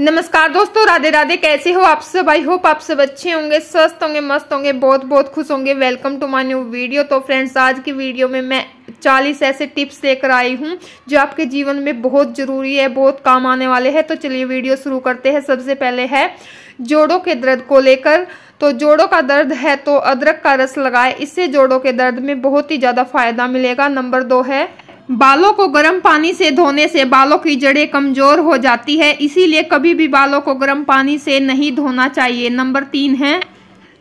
नमस्कार दोस्तों राधे राधे कैसे हो आप सब आई होप आप सब अच्छे होंगे स्वस्थ होंगे मस्त होंगे बहुत बहुत खुश होंगे welcome to my new video तो फ्रेंड्स आज की वीडियो में मैं चालीस ऐसे टिप्स लेकर आई हूँ जो आपके जीवन में बहुत ज़रूरी है बहुत काम आने वाले हैं तो चलिए वीडियो शुरू करते हैं सबसे पहले है जोड़ों के दर्द को लेकर तो जोड़ों का दर्द है तो अदरक का रस लगाए इससे जोड़ों के दर्द में बहुत ही ज़्यादा फायदा मिलेगा नंबर दो है बालों को गर्म पानी से धोने से बालों की जड़ें कमजोर हो जाती है इसीलिए कभी भी बालों को गर्म पानी से नहीं धोना चाहिए नंबर तीन है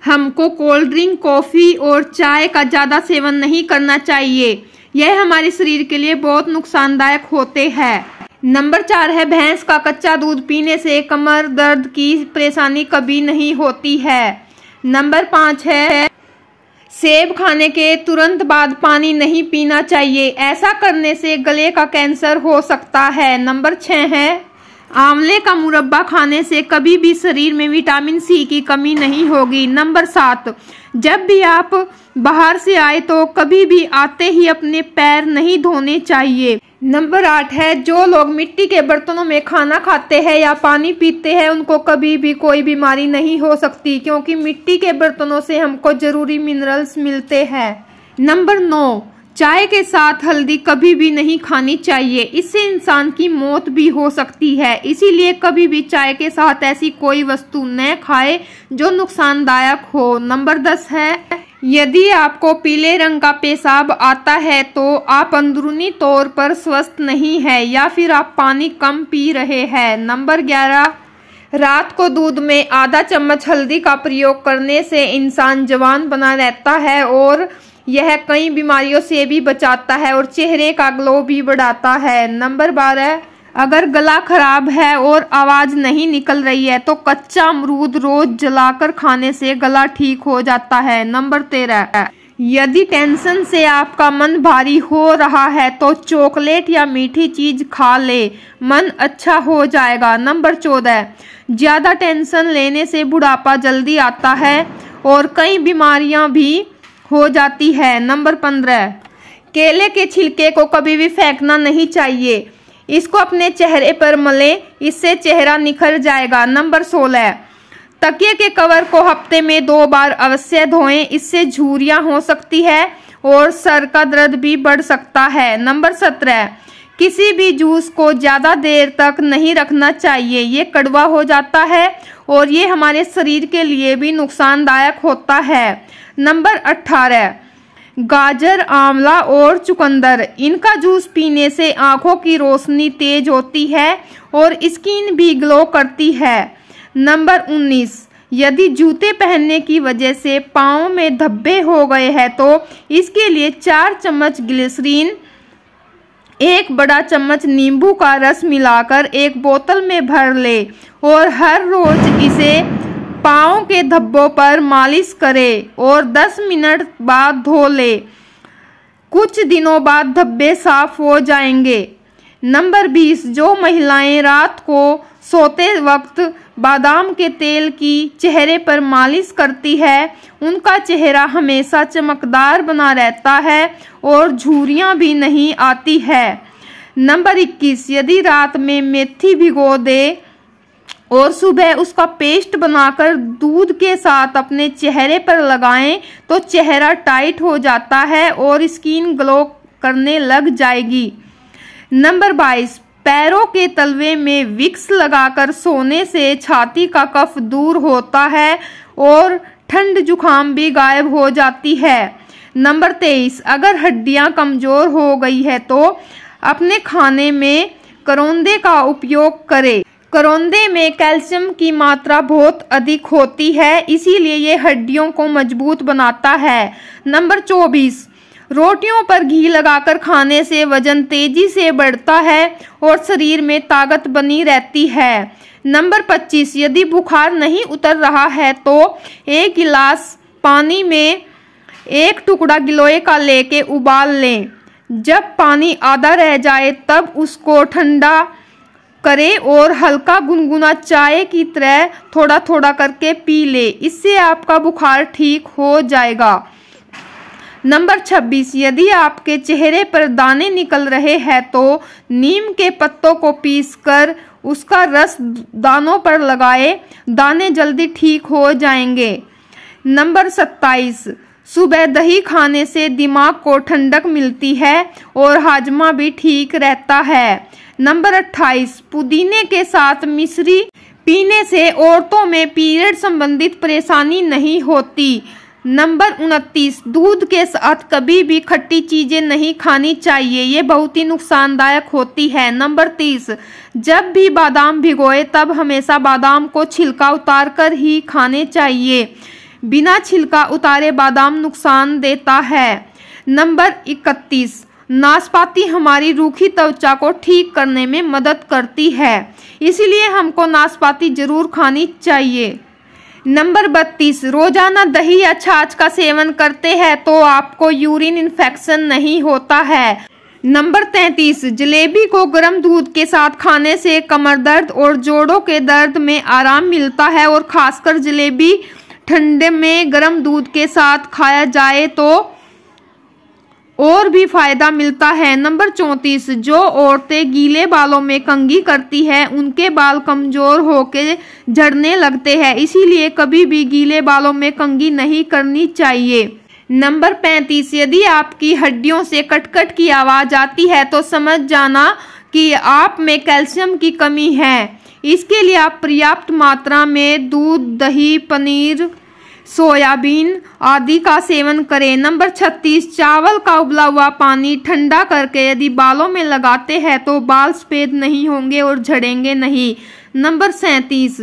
हमको कोल्ड ड्रिंक कॉफ़ी और चाय का ज़्यादा सेवन नहीं करना चाहिए यह हमारे शरीर के लिए बहुत नुकसानदायक होते हैं नंबर चार है भैंस का कच्चा दूध पीने से कमर दर्द की परेशानी कभी नहीं होती है नंबर पाँच है सेब खाने के तुरंत बाद पानी नहीं पीना चाहिए ऐसा करने से गले का कैंसर हो सकता है नंबर छः है आंवले का मुरब्बा खाने से कभी भी शरीर में विटामिन सी की कमी नहीं होगी नंबर सात जब भी आप बाहर से आए तो कभी भी आते ही अपने पैर नहीं धोने चाहिए नंबर आठ है जो लोग मिट्टी के बर्तनों में खाना खाते हैं या पानी पीते हैं उनको कभी भी कोई बीमारी नहीं हो सकती क्योंकि मिट्टी के बर्तनों से हमको ज़रूरी मिनरल्स मिलते हैं नंबर नौ चाय के साथ हल्दी कभी भी नहीं खानी चाहिए इससे इंसान की मौत भी हो सकती है इसीलिए कभी भी चाय के साथ ऐसी कोई वस्तु न खाए जो नुकसानदायक हो नंबर दस है यदि आपको पीले रंग का पेशाब आता है तो आप अंदरूनी तौर पर स्वस्थ नहीं है या फिर आप पानी कम पी रहे हैं नंबर ग्यारह रात को दूध में आधा चम्मच हल्दी का प्रयोग करने से इंसान जवान बना रहता है और यह कई बीमारियों से भी बचाता है और चेहरे का ग्लो भी बढ़ाता है नंबर बारह अगर गला खराब है और आवाज़ नहीं निकल रही है तो कच्चा अमरूद रोज जलाकर खाने से गला ठीक हो जाता है नंबर तेरह यदि टेंशन से आपका मन भारी हो रहा है तो चॉकलेट या मीठी चीज खा ले मन अच्छा हो जाएगा नंबर चौदह ज़्यादा टेंशन लेने से बुढ़ापा जल्दी आता है और कई बीमारियां भी हो जाती है नंबर पंद्रह केले के छिलके को कभी भी फेंकना नहीं चाहिए इसको अपने चेहरे पर मलें इससे चेहरा निखर जाएगा नंबर सोलह तकिए के कवर को हफ्ते में दो बार अवश्य धोएं इससे झूरियाँ हो सकती है और सर का दर्द भी बढ़ सकता है नंबर सत्रह किसी भी जूस को ज़्यादा देर तक नहीं रखना चाहिए ये कड़वा हो जाता है और ये हमारे शरीर के लिए भी नुकसानदायक होता है नंबर अट्ठारह गाजर आंवला और चुकंदर इनका जूस पीने से आँखों की रोशनी तेज होती है और स्किन भी ग्लो करती है नंबर 19 यदि जूते पहनने की वजह से पाँव में धब्बे हो गए हैं तो इसके लिए चार चम्मच ग्लिसरीन एक बड़ा चम्मच नींबू का रस मिलाकर एक बोतल में भर ले और हर रोज इसे पाँव के धब्बों पर मालिश करें और 10 मिनट बाद धो लें कुछ दिनों बाद धब्बे साफ हो जाएंगे नंबर 20 जो महिलाएं रात को सोते वक्त बादाम के तेल की चेहरे पर मालिश करती है उनका चेहरा हमेशा चमकदार बना रहता है और झुरियाँ भी नहीं आती है नंबर 21 यदि रात में मेथी भिगो दे और सुबह उसका पेस्ट बनाकर दूध के साथ अपने चेहरे पर लगाएं तो चेहरा टाइट हो जाता है और स्किन ग्लो करने लग जाएगी नंबर बाईस पैरों के तलवे में विक्स लगाकर सोने से छाती का कफ दूर होता है और ठंड जुखाम भी गायब हो जाती है नंबर तेईस अगर हड्डियां कमज़ोर हो गई है तो अपने खाने में करौंदे का उपयोग करें करौंदे में कैल्शियम की मात्रा बहुत अधिक होती है इसीलिए ये हड्डियों को मजबूत बनाता है नंबर चौबीस रोटियों पर घी लगाकर खाने से वजन तेजी से बढ़ता है और शरीर में ताकत बनी रहती है नंबर पच्चीस यदि बुखार नहीं उतर रहा है तो एक गिलास पानी में एक टुकड़ा गिलोए का लेके उबाल लें जब पानी आधा रह जाए तब उसको ठंडा करें और हल्का गुनगुना चाय की तरह थोड़ा थोड़ा करके पी ले इससे आपका बुखार ठीक हो जाएगा नंबर 26 यदि आपके चेहरे पर दाने निकल रहे हैं तो नीम के पत्तों को पीसकर उसका रस दानों पर लगाए दाने जल्दी ठीक हो जाएंगे नंबर सत्ताईस सुबह दही खाने से दिमाग को ठंडक मिलती है और हाजमा भी ठीक रहता है नंबर 28 पुदीने के साथ मिश्री पीने से औरतों में पीरियड संबंधित परेशानी नहीं होती नंबर उनतीस दूध के साथ कभी भी खट्टी चीज़ें नहीं खानी चाहिए ये बहुत ही नुकसानदायक होती है नंबर तीस जब भी बादाम भिगोए तब हमेशा बादाम को छिलका उतार कर ही खाने चाहिए बिना छिलका उतारे बादाम नुकसान देता है नंबर इकतीस नाशपाती हमारी रूखी त्वचा को ठीक करने में मदद करती है इसलिए हमको नाशपाती जरूर खानी चाहिए नंबर बत्तीस रोजाना दही या छाछ का सेवन करते हैं तो आपको यूरिन इन्फेक्शन नहीं होता है नंबर तैंतीस जलेबी को गर्म दूध के साथ खाने से कमर दर्द और जोड़ों के दर्द में आराम मिलता है और खासकर जलेबी ठंडे में गर्म दूध के साथ खाया जाए तो और भी फायदा मिलता है नंबर चौंतीस जो औरतें गीले बालों में कंघी करती हैं उनके बाल कमज़ोर होकर झड़ने लगते हैं इसीलिए कभी भी गीले बालों में कंघी नहीं करनी चाहिए नंबर पैंतीस यदि आपकी हड्डियों से कटकट की आवाज़ आती है तो समझ जाना कि आप में कैल्शियम की कमी है इसके लिए आप पर्याप्त मात्रा में दूध दही पनीर सोयाबीन आदि का सेवन करें नंबर छत्तीस चावल का उबला हुआ पानी ठंडा करके यदि बालों में लगाते हैं तो बाल सफ़ेद नहीं होंगे और झड़ेंगे नहीं नंबर सैंतीस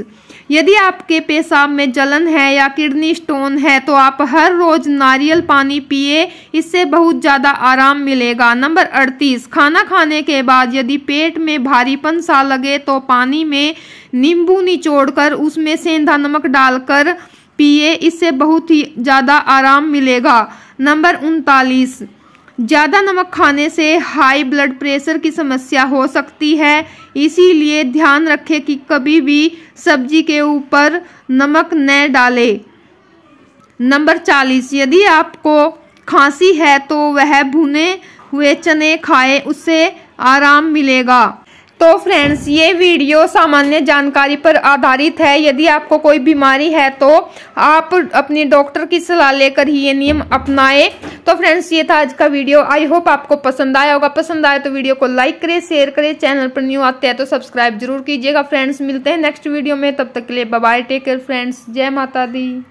यदि आपके पेशाब में जलन है या किडनी स्टोन है तो आप हर रोज नारियल पानी पिए इससे बहुत ज़्यादा आराम मिलेगा नंबर अड़तीस खाना खाने के बाद यदि पेट में भारीपन सा लगे तो पानी में नींबू निचोड़कर उसमें सेंधा नमक डालकर पिए इससे बहुत ही ज़्यादा आराम मिलेगा नंबर उनतालीस ज़्यादा नमक खाने से हाई ब्लड प्रेशर की समस्या हो सकती है इसीलिए ध्यान रखें कि कभी भी सब्जी के ऊपर नमक न डालें नंबर चालीस यदि आपको खांसी है तो वह भुने हुए चने खाएं उससे आराम मिलेगा तो फ्रेंड्स ये वीडियो सामान्य जानकारी पर आधारित है यदि आपको कोई बीमारी है तो आप अपने डॉक्टर की सलाह लेकर ही ये नियम अपनाएं तो फ्रेंड्स ये था आज का वीडियो आई होप आपको पसंद आया होगा पसंद आया तो वीडियो को लाइक करें शेयर करें चैनल पर न्यू आते हैं तो सब्सक्राइब जरूर कीजिएगा फ्रेंड्स मिलते हैं नेक्स्ट वीडियो में तब तक के लिए बाय टेक केयर फ्रेंड्स जय माता दी